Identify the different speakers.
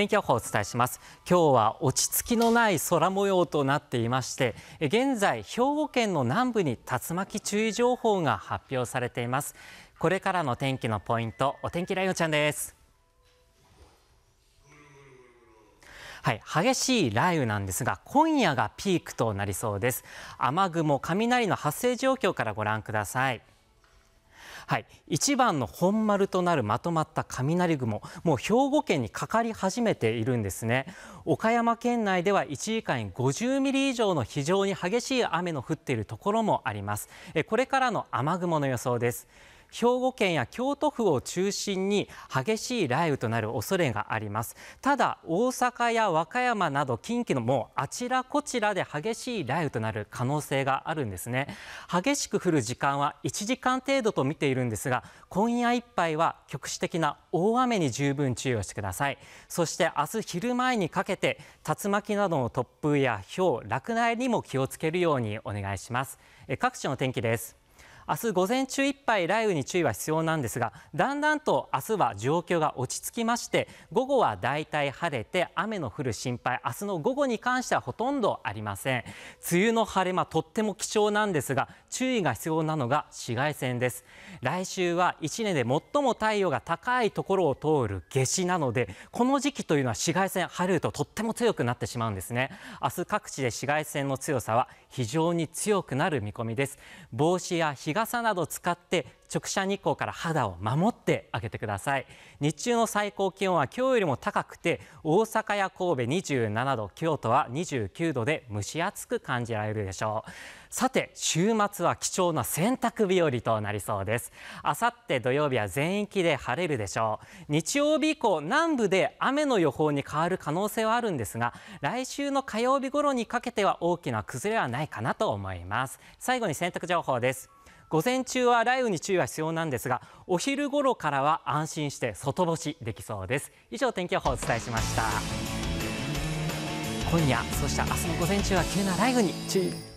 Speaker 1: 天気予報をお伝えします今日は落ち着きのない空模様となっていまして現在兵庫県の南部に竜巻注意情報が発表されていますこれからの天気のポイントお天気ライオンちゃんですはい、激しい雷雨なんですが今夜がピークとなりそうです雨雲雷の発生状況からご覧くださいはい、一番の本丸となるまとまった雷雲、もう兵庫県にかかり始めているんですね。岡山県内では1時間に50ミリ以上の非常に激しい雨の降っているところもあります。これからの雨雲の予想です。兵庫県や京都府を中心に激しい雷雨となる恐れがありますただ大阪や和歌山など近畿のもうあちらこちらで激しい雷雨となる可能性があるんですね激しく降る時間は1時間程度と見ているんですが今夜いっぱいは局地的な大雨に十分注意をしてくださいそして明日昼前にかけて竜巻などの突風やひ落雷にも気をつけるようにお願いします各地の天気です明日午前中いっぱい雷雨に注意は必要なんですが、だんだんと明日は状況が落ち着きまして、午後はだいたい晴れて雨の降る心配、明日の午後に関してはほとんどありません。梅雨の晴れ間、とっても貴重なんですが、注意が必要なのが紫外線です。来週は1年で最も太陽が高いところを通る夏至なので、この時期というのは紫外線晴れるととっても強くなってしまうんですね。明日各地で紫外線の強さは非常に強くなる見込みです。帽子や日傘傘など使って直射日光から肌を守ってあげてください日中の最高気温は今日よりも高くて大阪や神戸27度京都は29度で蒸し暑く感じられるでしょうさて週末は貴重な洗濯日和となりそうですあさって土曜日は全域で晴れるでしょう日曜日以降南部で雨の予報に変わる可能性はあるんですが来週の火曜日頃にかけては大きな崩れはないかなと思います最後に洗濯情報です午前中は雷雨に注意は必要なんですが、お昼頃からは安心して外干しできそうです。以上、天気予報をお伝えしました。今夜、そして明日の午前中は急な雷雨に注意。